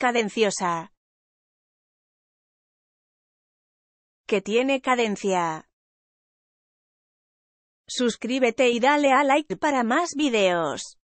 Cadenciosa. Que tiene cadencia. Suscríbete y dale a like para más videos.